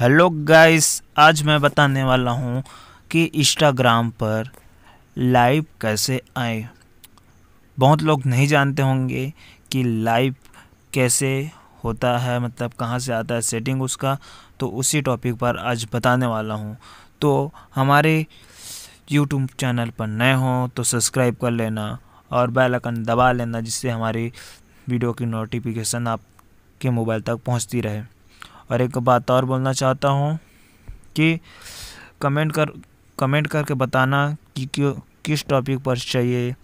hello guys आज मैं बताने वाला हूँ कि इंस्टाग्राम पर लाइव कैसे आए बहुत लोग नहीं जानते होंगे कि लाइव कैसे होता है मतलब कहाँ से आता है सेटिंग उसका तो उसी टॉपिक पर आज बताने वाला हूँ तो हमारे यूट्यूब चैनल पर नए हों तो सब्सक्राइब कर लेना और बेल आइकन दबा लेना जिससे हमारी वीडियो की नोटिफिकेशन आपके मोबाइल तक पहुँचती रहे और एक बात और बोलना चाहता हूँ कि कमेंट कर कमेंट करके बताना कि क्यों किस टॉपिक पर चाहिए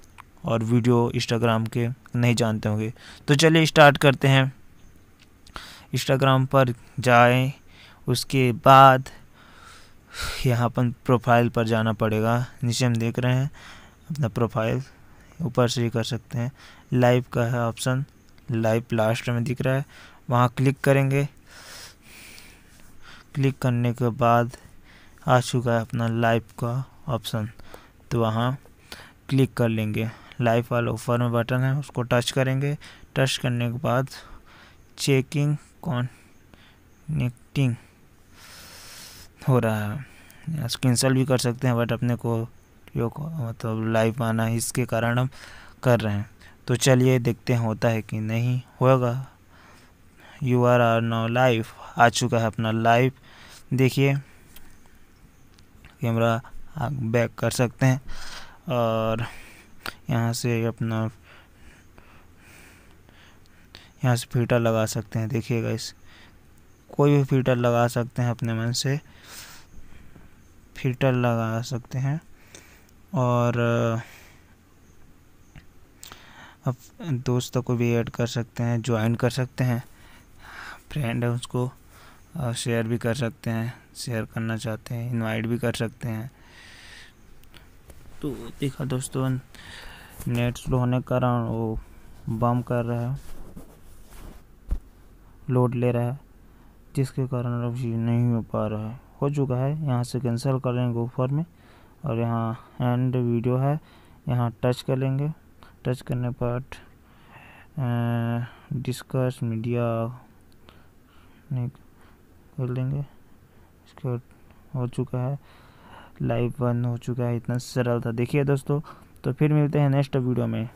और वीडियो इंस्टाग्राम के नहीं जानते होंगे तो चलिए स्टार्ट करते हैं इंस्टाग्राम पर जाएं उसके बाद यहाँ अपन प्रोफाइल पर जाना पड़ेगा नीचे हम देख रहे हैं अपना प्रोफाइल ऊपर से ही कर सकते हैं लाइव का है ऑप्शन लाइव लास्ट में दिख रहा है वहाँ क्लिक करेंगे क्लिक करने के बाद आ चुका है अपना लाइव का ऑप्शन तो वहाँ क्लिक कर लेंगे लाइव वाला ऊपर में बटन है उसको टच करेंगे टच करने के बाद चेकिंग कॉन्टिंग हो रहा है कैंसल भी कर सकते हैं बट अपने को मतलब लाइव आना है इसके कारण हम कर रहे हैं तो चलिए देखते हैं होता है कि नहीं होगा U R R now live आ चुका है अपना लाइव देखिए कैमरा आप बैक कर सकते हैं और यहाँ से अपना यहाँ से फिल्टर लगा सकते हैं देखिएगा इस कोई भी फिल्टर लगा सकते हैं अपने मन से फिल्टर लगा सकते हैं और अब दोस्तों को भी ऐड कर सकते हैं ज्वाइन कर सकते हैं फ्रेंड है उसको और शेयर भी कर सकते हैं शेयर करना चाहते हैं इनवाइट भी कर सकते हैं तो देखा दोस्तों नेट स्लो होने के कारण वो बम कर रहा है लोड ले रहा है जिसके कारण अब ये नहीं हो पा रहा है हो चुका है यहाँ से कैंसिल कर लेंगे ऊपर में और यहाँ एंड वीडियो है यहाँ टच कर लेंगे टच करने पर डिस्कस मीडिया नहीं कर लेंगे इसका हो चुका है लाइव वन हो चुका है इतना सरल था देखिए दोस्तों तो फिर मिलते हैं नेक्स्ट वीडियो में